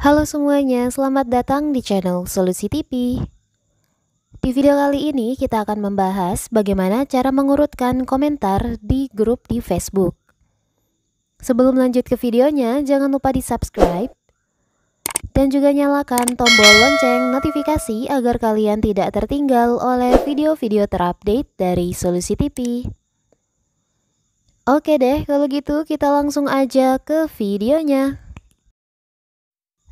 Halo semuanya, selamat datang di channel Solusi TV. Di video kali ini kita akan membahas bagaimana cara mengurutkan komentar di grup di Facebook. Sebelum lanjut ke videonya, jangan lupa di subscribe dan juga nyalakan tombol lonceng notifikasi agar kalian tidak tertinggal oleh video-video terupdate dari Solusi TV. Oke deh, kalau gitu kita langsung aja ke videonya.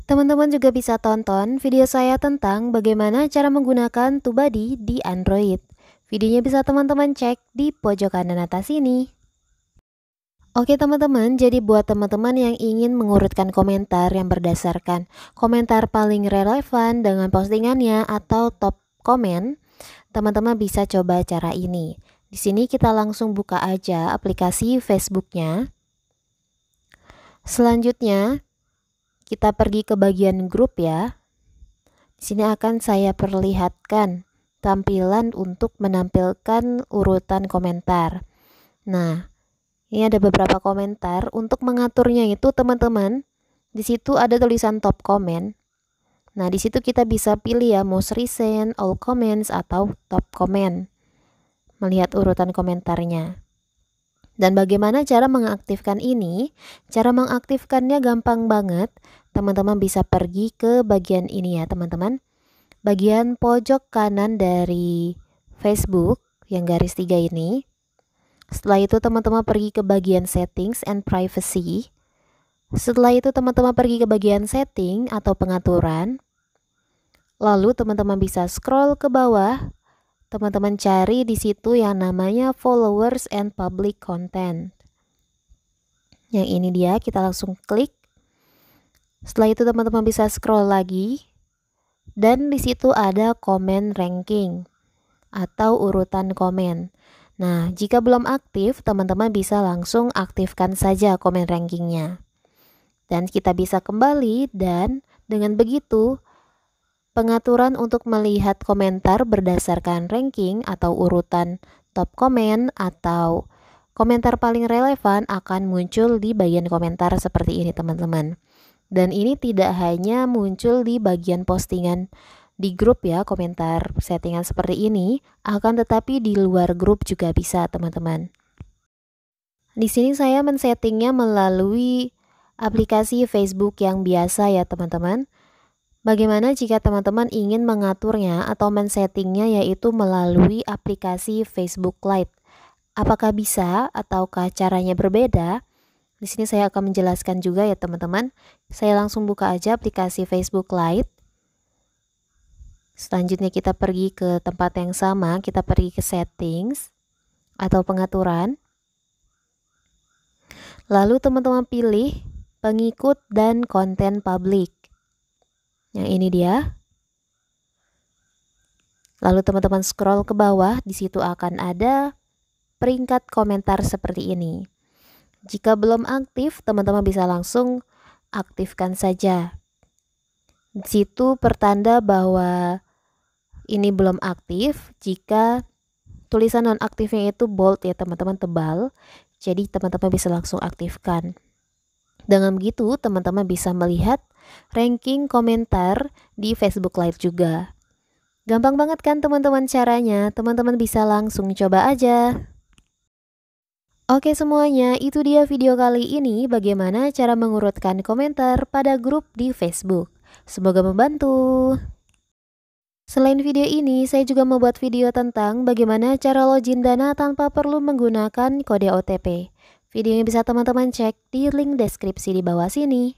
Teman-teman juga bisa tonton video saya tentang bagaimana cara menggunakan TubeBuddy di Android. Videonya bisa teman-teman cek di pojok kanan atas ini. Oke teman-teman, jadi buat teman-teman yang ingin mengurutkan komentar yang berdasarkan komentar paling relevan dengan postingannya atau top komen, teman-teman bisa coba cara ini. Di sini kita langsung buka aja aplikasi Facebooknya. Selanjutnya, kita pergi ke bagian grup ya. Di sini akan saya perlihatkan tampilan untuk menampilkan urutan komentar. Nah, ini ada beberapa komentar. Untuk mengaturnya itu teman-teman, di situ ada tulisan top comment. Nah, di situ kita bisa pilih ya most recent, all comments atau top comment. Melihat urutan komentarnya. Dan bagaimana cara mengaktifkan ini? Cara mengaktifkannya gampang banget. Teman-teman bisa pergi ke bagian ini ya, teman-teman. Bagian pojok kanan dari Facebook yang garis tiga ini. Setelah itu teman-teman pergi ke bagian settings and privacy. Setelah itu teman-teman pergi ke bagian setting atau pengaturan. Lalu teman-teman bisa scroll ke bawah teman-teman cari di situ yang namanya followers and public content. Yang ini dia, kita langsung klik. Setelah itu teman-teman bisa scroll lagi dan di situ ada comment ranking atau urutan komen. Nah, jika belum aktif, teman-teman bisa langsung aktifkan saja komen rankingnya. Dan kita bisa kembali dan dengan begitu Pengaturan untuk melihat komentar berdasarkan ranking atau urutan top comment atau komentar paling relevan akan muncul di bagian komentar seperti ini teman-teman. Dan ini tidak hanya muncul di bagian postingan di grup ya, komentar settingan seperti ini, akan tetapi di luar grup juga bisa teman-teman. Di sini saya men-settingnya melalui aplikasi Facebook yang biasa ya teman-teman. Bagaimana jika teman-teman ingin mengaturnya atau men-settingnya yaitu melalui aplikasi Facebook Lite? Apakah bisa ataukah caranya berbeda? Di sini saya akan menjelaskan juga ya teman-teman. Saya langsung buka aja aplikasi Facebook Lite. Selanjutnya kita pergi ke tempat yang sama, kita pergi ke settings atau pengaturan. Lalu teman-teman pilih pengikut dan konten publik. Yang ini dia. Lalu teman-teman scroll ke bawah, di situ akan ada peringkat komentar seperti ini. Jika belum aktif, teman-teman bisa langsung aktifkan saja. Di situ pertanda bahwa ini belum aktif jika tulisan nonaktifnya itu bold ya teman-teman tebal. Jadi teman-teman bisa langsung aktifkan. Dengan begitu, teman-teman bisa melihat ranking komentar di Facebook Live juga. Gampang banget kan teman-teman caranya, teman-teman bisa langsung coba aja. Oke semuanya, itu dia video kali ini bagaimana cara mengurutkan komentar pada grup di Facebook. Semoga membantu. Selain video ini, saya juga membuat video tentang bagaimana cara login dana tanpa perlu menggunakan kode OTP. Video Videonya bisa teman-teman cek di link deskripsi di bawah sini.